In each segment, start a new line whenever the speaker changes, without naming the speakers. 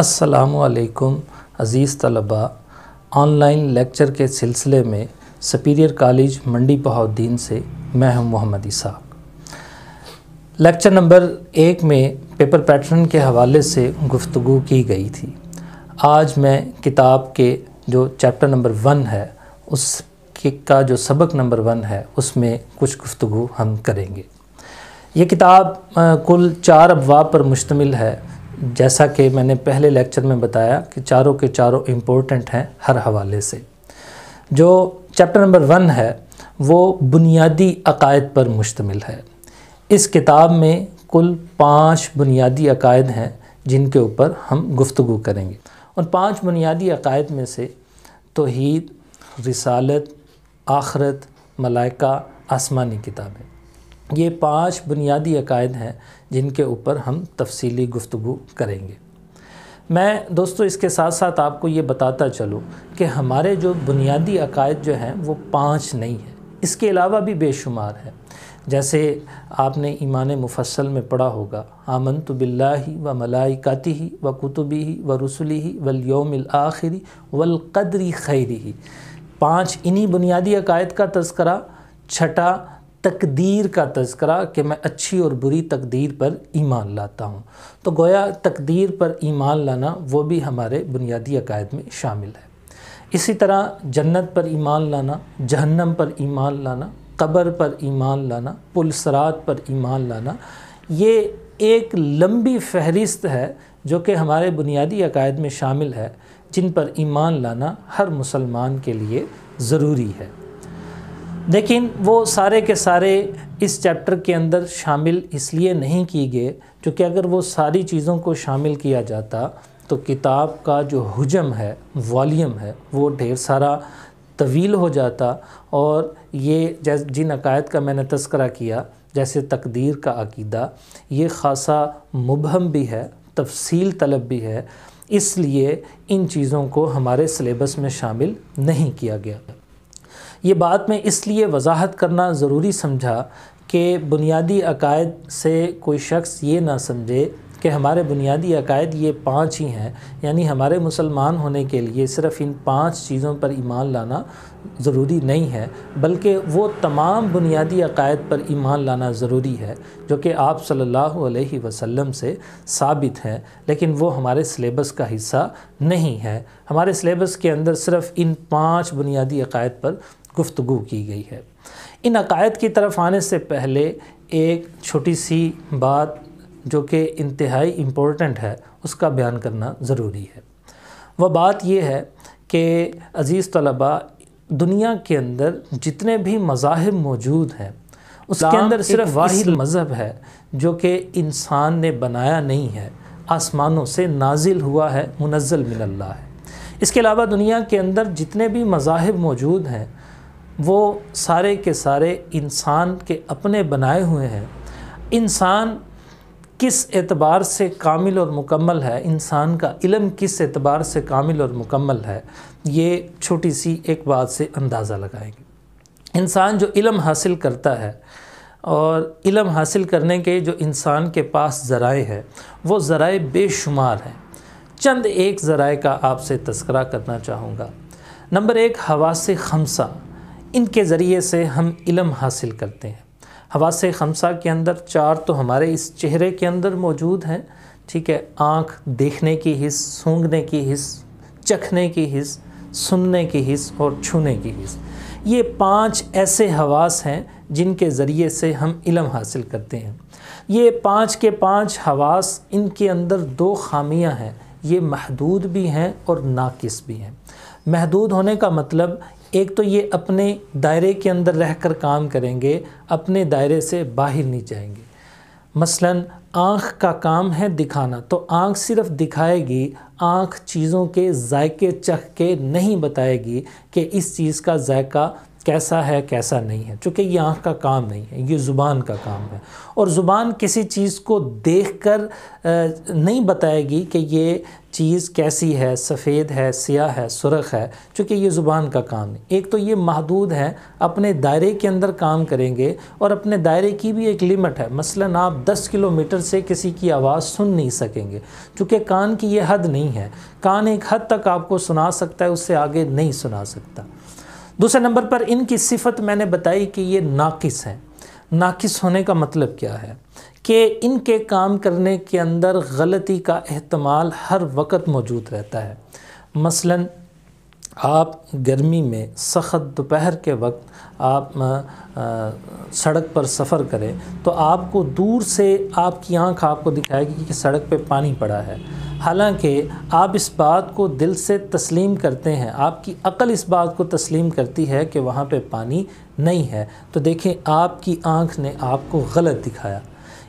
असलकम अज़ीज़ तलबा online lecture के सिलसिले में सपीरियर कॉलेज मंडी बहाद्दीन से मैं हूं मोहम्मद इसाक लेक्चर नंबर एक में पेपर पैटर्न के हवाले से गुफ्तु की गई थी आज मैं किताब के जो चैप्टर नंबर वन है उस का जो सबक नंबर वन है उसमें कुछ गुफ्तु हम करेंगे ये किताब कुल चार अफवाह पर मुश्तमिल है जैसा कि मैंने पहले लेक्चर में बताया कि चारों के चारों इम्पोर्टेंट हैं हर हवाले से जो चैप्टर नंबर वन है वो बुनियादी अकायद पर मुश्तमिल है इस किताब में कुल पाँच बुनियादी अकायद हैं जिनके ऊपर हम गुफ्तु करेंगे उन पाँच बुनियादी अकायद में से तोहद रिसालत आखरत मलाइका आसमानी किताबें ये पांच बुनियादी अकायद हैं जिनके ऊपर हम तफसीली गुफ्तु करेंगे मैं दोस्तों इसके साथ साथ आपको ये बताता चलूँ कि हमारे जो बुनियादी अकायद जो हैं वो पाँच नहीं हैं इसके अलावा भी बेशुमार है जैसे आपने ईमान मुफसल में पढ़ा होगा आमन तो बिल्ला व मलाइकाती ही व कुतुबी ही व रसुली ही वलयोमिल आखिरी वलकदरी खैरी ही पाँच इन्हीं बुनियादी अकायद का तस्करा छठा तकदीर का तस्करा कि मैं अच्छी और बुरी तकदीर पर ईमान लाता हूँ तो गोया तकदीर पर ईमान लाना वो भी हमारे बुनियादी अकायद में शामिल है इसी तरह जन्नत पर ईमान लाना जहन्नम पर ईमान लाना कब्र पर ईमान लाना पुलसरात पर ईमान लाना ये एक लंबी फहरिस्त है जो कि हमारे बुनियादी अकायद में शामिल है जिन पर ईमान लाना हर मुसलमान के लिए ज़रूरी है लेकिन वो सारे के सारे इस चैप्टर के अंदर शामिल इसलिए नहीं किए गए क्योंकि अगर वो सारी चीज़ों को शामिल किया जाता तो किताब का जो हजम है वॉल्यूम है वो ढेर सारा तवील हो जाता और ये जैस जिन अकायद का मैंने तस्करा किया जैसे तकदीर का अकीदा ये ख़ासा मुबहम भी है तफसील तलब भी है इसलिए इन चीज़ों को हमारे सिलेबस में शामिल नहीं किया गया ये बात मैं इसलिए वजाहत करना ज़रूरी समझा कि बुनियादी अकायद से कोई शख्स ये ना समझे कि हमारे बुनियादी अकायद ये पाँच ही हैं यानी हमारे मुसलमान होने के लिए सिर्फ़ इन पाँच चीज़ों पर ईमान लाना ज़रूरी नहीं है बल्कि वो तमाम बुनियादी अकायद पर ईमान लाना ज़रूरी है जो कि आप सल्लल्लाहु अलैहि वसल्लम से साबित हैं लेकिन वो हमारे सिलेबस का हिस्सा नहीं है हमारे सिलेबस के अंदर सिर्फ़ इन पाँच बुनियादी अकायद पर गुफ्तु की गई है इन अकायद की तरफ आने से पहले एक छोटी सी बात जो कि इंतहाई इम्पोर्टेंट है उसका बयान करना ज़रूरी है वह बात यह है कि अज़ीज़ तलबा दुनिया के अंदर जितने भी मज़ाहब मौजूद हैं उसके अंदर सिर्फ वाहिद मज़हब है जो कि इंसान ने बनाया नहीं है आसमानों से नाजिल हुआ है मुनज़ल मिल्ला है इसके अलावा दुनिया के अंदर जितने भी मज़ाहब मौजूद हैं वो सारे के सारे इंसान के अपने बनाए हुए हैं इंसान किस एतबार से कामिल और मुकम्मल है इंसान का इलम किस एतबार से कामिल और मुकम्मल है ये छोटी सी एक बात से अंदाज़ा लगाएंगे इंसान जो इलम हासिल करता है और इलम हासिल करने के जो इंसान के पास ज़राए हैं वो ज़राए बेशुमार हैं चंद एक ज़राए का आपसे तस्करा करना चाहूँगा नंबर एक हवा से खमसा इनके ज़रिए से हम इलम हासिल करते हैं हवा से खमसा के अंदर चार तो हमारे इस चेहरे के अंदर मौजूद हैं ठीक है आँख देखने की हिस्स सूंघने की हिस्स चखने की हिस्स सुनने की हिस्स और छूने की हिस्स ये पांच ऐसे हवास हैं जिनके ज़रिए से हम इलम हासिल करते हैं ये पांच के पांच हवास इनके अंदर दो खामियां हैं ये महदूद भी हैं और नाकिस भी हैं महदूद होने का मतलब एक तो ये अपने दायरे के अंदर रहकर काम करेंगे अपने दायरे से बाहर नहीं जाएंगे मसलन आँख का काम है दिखाना तो आँख सिर्फ दिखाएगी आँख चीज़ों के जायके चख के नहीं बताएगी कि इस चीज़ का जायका कैसा है कैसा नहीं है चूँकि ये आँख का काम नहीं है ये ज़ुबान का काम है और ज़ुबान किसी चीज़ को देख कर नहीं बताएगी कि ये चीज़ कैसी है सफ़ेद है सियाह है सुरख है चूँकि ये ज़ुबान का काम है एक तो ये महदूद है अपने दायरे के अंदर काम करेंगे और अपने दायरे की भी एक लिमिट है मसलन आप 10 किलोमीटर से किसी की आवाज़ सुन नहीं सकेंगे चूँकि कान की ये हद नहीं है कान एक हद तक आपको सुना सकता है उससे आगे नहीं सुना सकता दूसरे नंबर पर इनकी सिफत मैंने बताई कि ये नाकिस है नाकिस होने का मतलब क्या है कि इनके काम करने के अंदर गलती का अहतमाल हर वक्त मौजूद रहता है मसलन आप गर्मी में सख्त दोपहर के वक्त आप आ, सड़क पर सफ़र करें तो आपको दूर से आपकी आंख आपको दिखाएगी कि सड़क पे पानी पड़ा है हालांकि आप इस बात को दिल से तस्लीम करते हैं आपकी अकल इस बात को तस्लीम करती है कि वहाँ पे पानी नहीं है तो देखें आपकी आंख ने आपको गलत दिखाया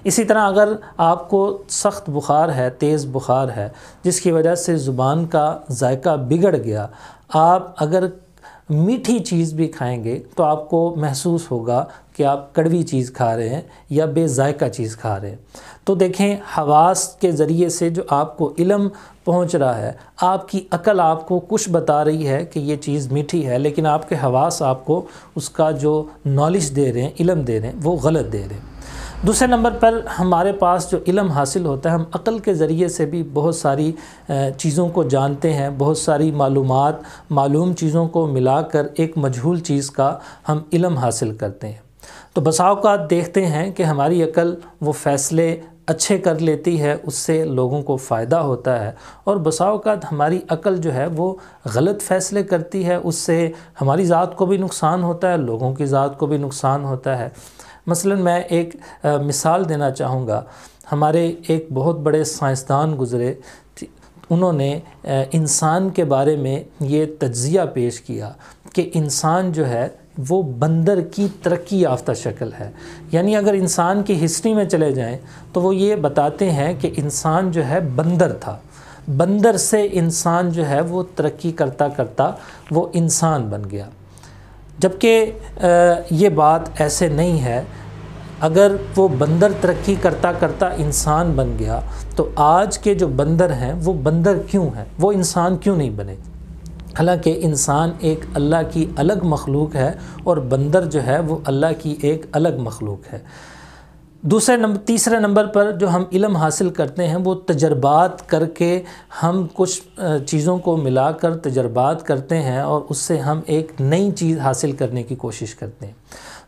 इसी तरह अगर आपको सख्त बुखार है तेज़ बुखार है जिसकी वजह से ज़ुबान का जायका बिगड़ गया आप अगर मीठी चीज़ भी खाएंगे तो आपको महसूस होगा कि आप कड़वी चीज़ खा रहे हैं या बेजायका चीज़ खा रहे हैं तो देखें हवास के ज़रिए से जो आपको इलम पहुंच रहा है आपकी अकल आपको कुछ बता रही है कि ये चीज़ मीठी है लेकिन आपके हवास आपको उसका जो नॉलेज दे रहे हैं इलम दे रहे हैं वो गलत दे रहे हैं दूसरे नंबर पर हमारे पास जो इलम हासिल होता है हम अक़ल के ज़रिए से भी बहुत सारी चीज़ों को जानते हैं बहुत सारी मालूम मालूम चीज़ों को मिलाकर एक मजहूल चीज़ का हम इलम हासिल करते हैं तो बसाओकात देखते हैं कि हमारी अक़ल वो फ़ैसले अच्छे कर लेती है उससे लोगों को फ़ायदा होता है और बसाओकात हमारी अकल जो है वो गलत फ़ैसले करती है उससे हमारी ज़ात को भी नुकसान होता है लोगों की ज़ात को भी नुकसान होता है मसलन मैं एक आ, मिसाल देना चाहूँगा हमारे एक बहुत बड़े साइंसदान गुज़रे उन्होंने इंसान के बारे में ये तज्ज़िया पेश किया कि इंसान जो है वो बंदर की तरक्की याफ्ता शक्ल है यानी अगर इंसान की हिस्ट्री में चले जाएं तो वो ये बताते हैं कि इंसान जो है बंदर था बंदर से इंसान जो है वो तरक्की करता करता वो इंसान बन गया जबकि ये बात ऐसे नहीं है अगर वो बंदर तरक्की करता करता इंसान बन गया तो आज के जो बंदर हैं वो बंदर क्यों हैं वो इंसान क्यों नहीं बने हालांकि इंसान एक अल्लाह की अलग मखलूक है और बंदर जो है वो अल्लाह की एक अलग मखलूक है दूसरे नंबर तीसरे नंबर पर जो हम इलम हासिल करते हैं वो तजर्बात करके हम कुछ चीज़ों को मिलाकर तजर्बात करते हैं और उससे हम एक नई चीज़ हासिल करने की कोशिश करते हैं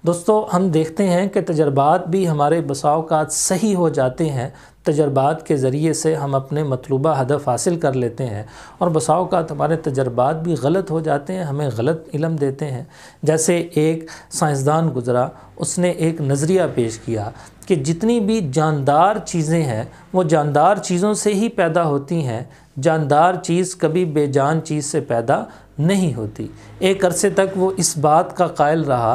दोस्तों हम देखते हैं कि तजर्बात भी हमारे बसाओकात सही हो जाते हैं तजर्बात के ज़रिए से हम अपने मतलूबा हदफ हासिल कर लेते हैं और बसाओकात हमारे तजर्बात भी गलत हो जाते हैं हमें गलत इलम देते हैं जैसे एक साइंसदान गुज़रा उसने एक नज़रिया पेश किया कि जितनी भी जानदार चीज़ें हैं वो जानदार चीज़ों से ही पैदा होती हैं जानदार चीज़ कभी बेजान चीज़ से पैदा नहीं होती एक अरसे तक वो इस बात का कायल रहा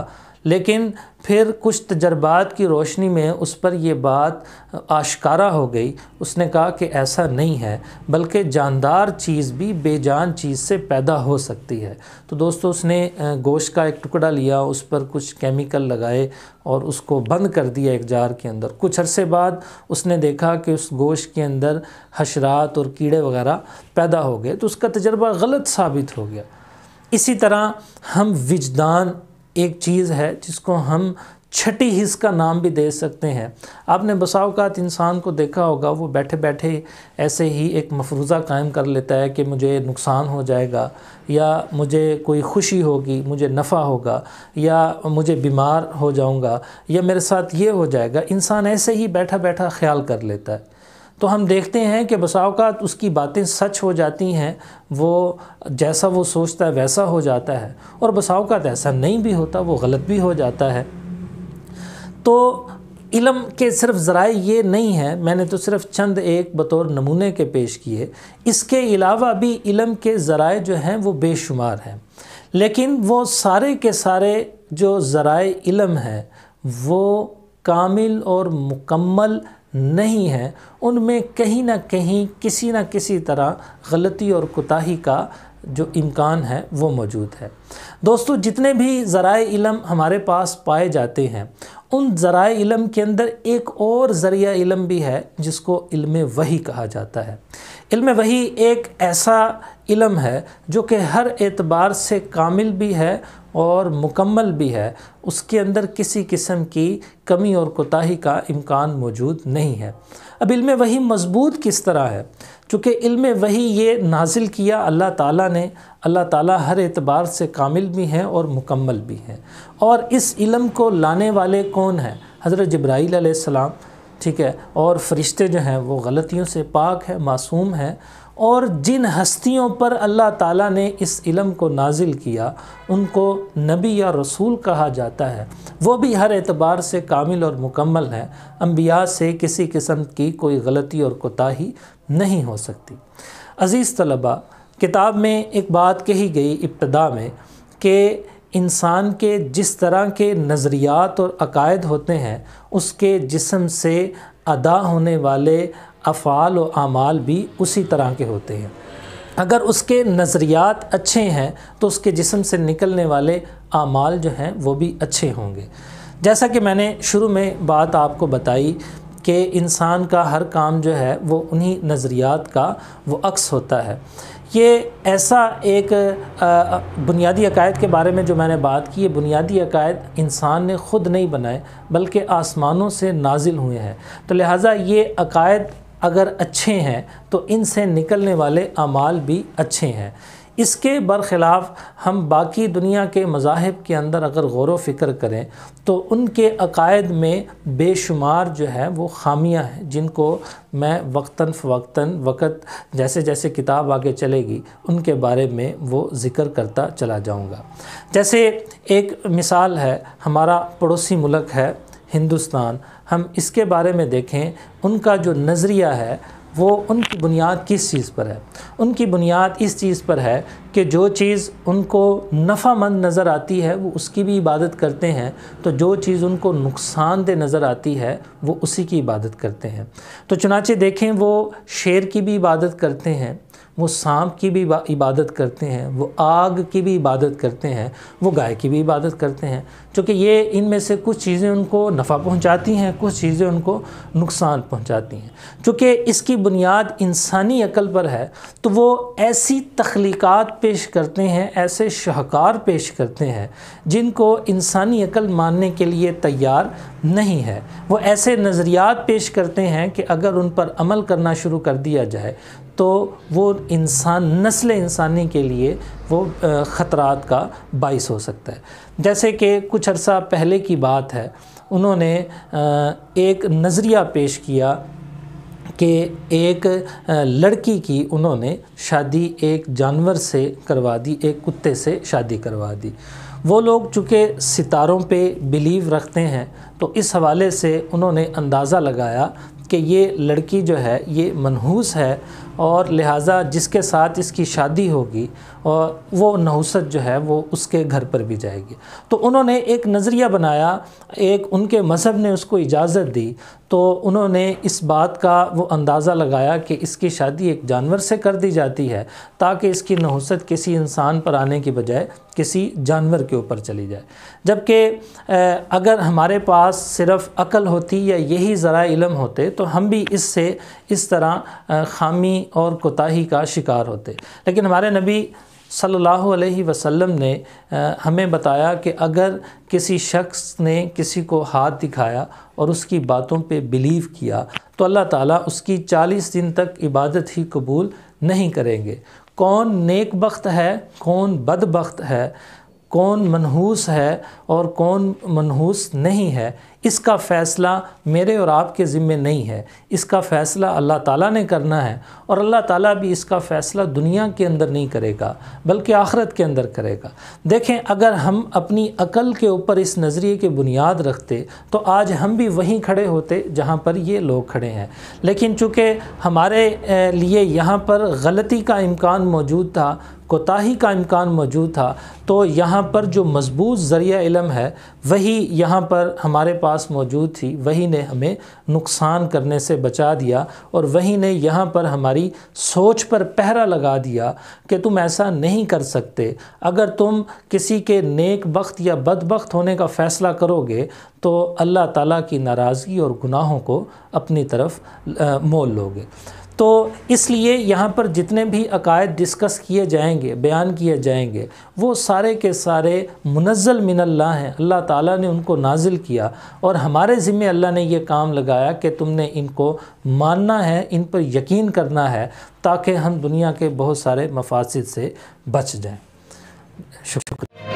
लेकिन फिर कुछ तजर्बात की रोशनी में उस पर यह बात आशकारा हो गई उसने कहा कि ऐसा नहीं है बल्कि जानदार चीज़ भी बेजान चीज़ से पैदा हो सकती है तो दोस्तों उसने गोश्त का एक टुकड़ा लिया उस पर कुछ केमिकल लगाए और उसको बंद कर दिया एक जार के अंदर कुछ अरसे बाद उसने देखा कि उस गोश्त के अंदर हशरात और कीड़े वगैरह पैदा हो गए तो उसका तजर्बा गलत साबित हो गया इसी तरह हम विजदान एक चीज़ है जिसको हम छठी हिस का नाम भी दे सकते हैं आपने बसाओकात इंसान को देखा होगा वो बैठे बैठे ऐसे ही एक मफरूज़ा कायम कर लेता है कि मुझे नुकसान हो जाएगा या मुझे कोई खुशी होगी मुझे नफ़ा होगा या मुझे बीमार हो जाऊंगा या मेरे साथ ये हो जाएगा इंसान ऐसे ही बैठा बैठा ख्याल कर लेता है तो हम देखते हैं कि बसावकात उसकी बातें सच हो जाती हैं वो जैसा वो सोचता है वैसा हो जाता है और बसावकात तो ऐसा नहीं भी होता वो गलत भी हो जाता है तो इलम के सिर्फ ज़राए ये नहीं है मैंने तो सिर्फ चंद एक बतौर नमूने के पेश किए इसके अलावा भी इलम के ज़राए जो हैं वो बेशुमार हैं लेकिन वो सारे के सारे जो ज़राए इलम हैं वो कामिल और मुकम्मल नहीं है उनमें कहीं ना कहीं किसी ना किसी तरह गलती और कोताही का जो इम्कान है वो मौजूद है दोस्तों जितने भी ज़रा इलम हमारे पास पाए जाते हैं उन ज़रा इलम के अंदर एक और ज़रिया इलम भी है जिसको इल्म वही कहा जाता है इल्म वही एक ऐसा इलम है जो कि हर एतबार से कामिल भी है और मुकम्मल भी है उसके अंदर किसी किस्म की कमी और कोताही का इम्कान मौजूद नहीं है अब इल्म वही मजबूत किस तरह है चूँकि इल्म वही ये नाजिल किया अल्लाह ताला ने अल्लाह ताला हर एतबार से कामिल भी हैं और मुकम्मल भी हैं और इस इलम को लाने वाले कौन हैं हज़रत जब्राईल ठीक है और फरिश्ते जो हैं वो गलतियों से पाक हैं मासूम हैं और जिन हस्तियों पर अल्लाह ताला ने इस इलम को नाजिल किया उनको नबी या रसूल कहा जाता है वो भी हर एतबार से कामिल और मुकम्मल है अम्बिया से किसी किस्म की कोई गलती और कोताही नहीं हो सकती अज़ीज़ तलबा किताब में एक बात कही गई इब्तदा में कि इंसान के जिस तरह के नज़रियात और अकायद होते हैं उसके जिसम से अदा होने वाले अफ़ाल और अमाल भी उसी तरह के होते हैं अगर उसके नज़रियात अच्छे हैं तो उसके जिसम से निकलने वाले अमाल जो हैं वो भी अच्छे होंगे जैसा कि मैंने शुरू में बात आपको बताई कि इंसान का हर काम जो है वो उन्हीं नज़रियात का वो अक्स होता है ये ऐसा एक बुनियादी अकायद के बारे में जो मैंने बात की ये बुनियादी अकायद इंसान ने ख़ुद नहीं बनाए बल्कि आसमानों से नाजिल हुए हैं तो लिहाजा ये अकायद अगर अच्छे हैं तो इनसे निकलने वाले अमाल भी अच्छे हैं इसके बरखिलाफ़ हम बाकी दुनिया के मज़ाहब के अंदर अगर गौर फ़िक्र करें तो उनके अकायद में बेशुमार जो है वो खामियां हैं जिनको मैं वक्ता फ़वक्ता वक़्त जैसे जैसे किताब आगे चलेगी उनके बारे में वो ज़िक्र करता चला जाऊँगा जैसे एक मिसाल है हमारा पड़ोसी मुल्क है हिंदुस्तान हम इसके बारे में देखें उनका जो नज़रिया है वो उनकी बुनियाद किस चीज़ पर है उनकी बुनियाद इस चीज़ पर है कि जो चीज़ उनको नफ़ामंद नज़र आती है वो उसकी भी इबादत करते हैं तो जो चीज़ उनको नुकसानदेह नज़र आती है वो उसी की इबादत करते हैं तो चुनाचे देखें वो शेर की भी इबादत करते हैं वो सांप की भी इबादत करते हैं वो आग की भी इबादत करते हैं वो गाय की भी इबादत करते हैं क्योंकि ये इनमें से कुछ चीज़ें उनको नफ़ा पहुंचाती हैं कुछ चीज़ें उनको नुकसान पहुंचाती हैं क्योंकि इसकी बुनियाद इंसानी अकल पर है तो वो ऐसी तख्लीक़ात पेश करते हैं ऐसे शाहकार पेश करते हैं जिनको इंसानी अकल मानने के लिए तैयार नहीं है वो ऐसे नज़रियात पेश करते हैं कि अगर उन पर अमल करना शुरू कर दिया जाए तो वो इंसान नस्ल इंसानी के लिए वो ख़तरात का बाइस हो सकता है जैसे कि कुछ अरसा पहले की बात है उन्होंने एक नज़रिया पेश किया कि एक लड़की की उन्होंने शादी एक जानवर से करवा दी एक कुत्ते से शादी करवा दी वो लोग चूँकि सितारों पे बिलीव रखते हैं तो इस हवाले से उन्होंने अंदाज़ा लगाया कि ये लड़की जो है ये मनहूस है और लिहाजा जिसके साथ इसकी शादी होगी और वो नहुसत जो है वो उसके घर पर भी जाएगी तो उन्होंने एक नज़रिया बनाया एक उनके मज़हब ने उसको इजाज़त दी तो उन्होंने इस बात का वो अंदाज़ा लगाया कि इसकी शादी एक जानवर से कर दी जाती है ताकि इसकी नहुसत किसी इंसान पर आने की बजाय किसी जानवर के ऊपर चली जाए जबकि अगर हमारे पास सिर्फ़ अकल होती या यही ज़रा इलम होते तो हम भी इससे इस तरह ख़ामी और कोताही का शिकार होते लेकिन हमारे नबी सल्लल्लाहु अलैहि वसल्लम ने हमें बताया कि अगर किसी शख्स ने किसी को हाथ दिखाया और उसकी बातों पे बिलीव किया तो अल्लाह ताला उसकी 40 दिन तक इबादत ही कबूल नहीं करेंगे कौन नेक बख्त है कौन बदबख्त है कौन मनहूस है और कौन मनहूस नहीं है इसका फ़ैसला मेरे और आपके ज़िम्मे नहीं है इसका फ़ैसला अल्लाह ताला ने करना है और अल्लाह ताला भी इसका फ़ैसला दुनिया के अंदर नहीं करेगा बल्कि आखरत के अंदर करेगा देखें अगर हम अपनी अकल के ऊपर इस नज़रिए की बुनियाद रखते तो आज हम भी वहीं खड़े होते जहाँ पर ये लोग खड़े हैं लेकिन चूँकि हमारे लिए यहाँ पर गलती का इम्कान मौजूद था कोताही का इम्कान मौजूद था तो यहाँ पर जो मजबूत ज़रिया इलम है वही यहाँ पर हमारे पास मौजूद थी वही ने हमें नुकसान करने से बचा दिया और वही ने यहाँ पर हमारी सोच पर पहरा लगा दिया कि तुम ऐसा नहीं कर सकते अगर तुम किसी के नेक वक्त या बदबकत होने का फ़ैसला करोगे तो अल्लाह ताला की नाराज़गी और गुनाहों को अपनी तरफ मोल लोगे तो इसलिए यहाँ पर जितने भी अकायद डिस्कस किए जाएंगे बयान किए जाएंगे वो सारे के सारे मुनज़ल मिनल्ला हैं अल्लाह ताला ने उनको नाजिल किया और हमारे ज़िम्मे अल्लाह ने ये काम लगाया कि तुमने इनको मानना है इन पर यकीन करना है ताकि हम दुनिया के बहुत सारे मफासिद से बच जाएँ शुक्रिया